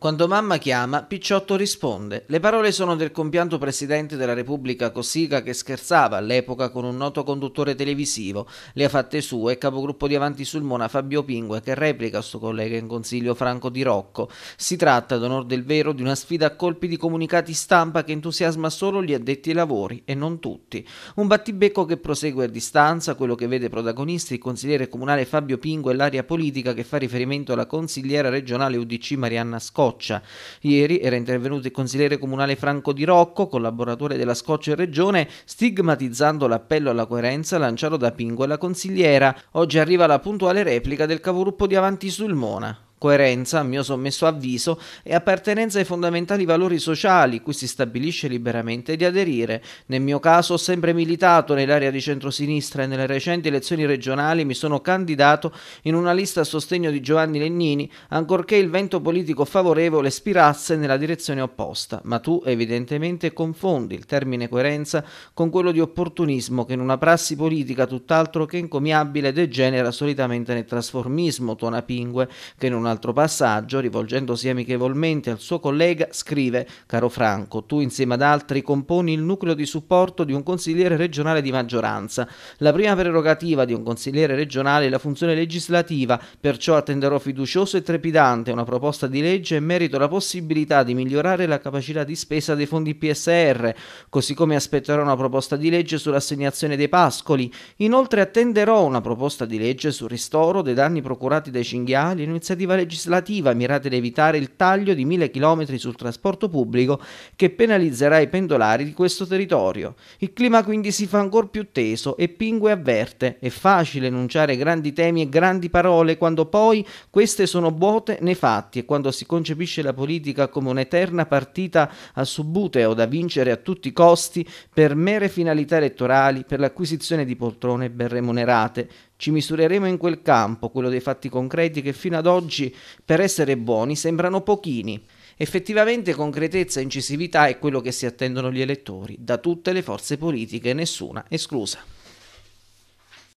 Quando mamma chiama, Picciotto risponde. Le parole sono del compianto presidente della Repubblica Cossiga che scherzava all'epoca con un noto conduttore televisivo, le ha fatte sue, capogruppo di Avanti sul Mona Fabio Pingue che replica suo collega in consiglio Franco Di Rocco. Si tratta, ad del vero, di una sfida a colpi di comunicati stampa che entusiasma solo gli addetti ai lavori e non tutti. Un battibecco che prosegue a distanza, quello che vede protagonisti il consigliere comunale Fabio Pingue e l'area politica che fa riferimento alla consigliera regionale UDC Marianna Scotti Scoccia. Ieri era intervenuto il consigliere comunale Franco Di Rocco, collaboratore della Scoccia in Regione, stigmatizzando l'appello alla coerenza lanciato da Pingo e la consigliera. Oggi arriva la puntuale replica del cavoruppo di Avanti Sulmona coerenza, a mio sommesso avviso, e appartenenza ai fondamentali valori sociali cui si stabilisce liberamente di aderire. Nel mio caso ho sempre militato nell'area di centrosinistra e nelle recenti elezioni regionali mi sono candidato in una lista a sostegno di Giovanni Lennini, ancorché il vento politico favorevole spirasse nella direzione opposta. Ma tu evidentemente confondi il termine coerenza con quello di opportunismo che in una prassi politica tutt'altro che encomiabile degenera solitamente nel trasformismo, tona Pingue, che in una altro passaggio, rivolgendosi amichevolmente al suo collega, scrive Caro Franco, tu insieme ad altri componi il nucleo di supporto di un consigliere regionale di maggioranza. La prima prerogativa di un consigliere regionale è la funzione legislativa, perciò attenderò fiducioso e trepidante una proposta di legge in merito alla possibilità di migliorare la capacità di spesa dei fondi PSR, così come aspetterò una proposta di legge sull'assegnazione dei pascoli. Inoltre attenderò una proposta di legge sul ristoro dei danni procurati dai cinghiali iniziativa legislativa mirata ad evitare il taglio di mille chilometri sul trasporto pubblico che penalizzerà i pendolari di questo territorio. Il clima quindi si fa ancora più teso e Pingue avverte, è facile enunciare grandi temi e grandi parole quando poi queste sono vuote nei fatti e quando si concepisce la politica come un'eterna partita a subbuteo da vincere a tutti i costi per mere finalità elettorali, per l'acquisizione di poltrone ben remunerate, ci misureremo in quel campo, quello dei fatti concreti che fino ad oggi, per essere buoni, sembrano pochini. Effettivamente concretezza e incisività è quello che si attendono gli elettori, da tutte le forze politiche, nessuna esclusa.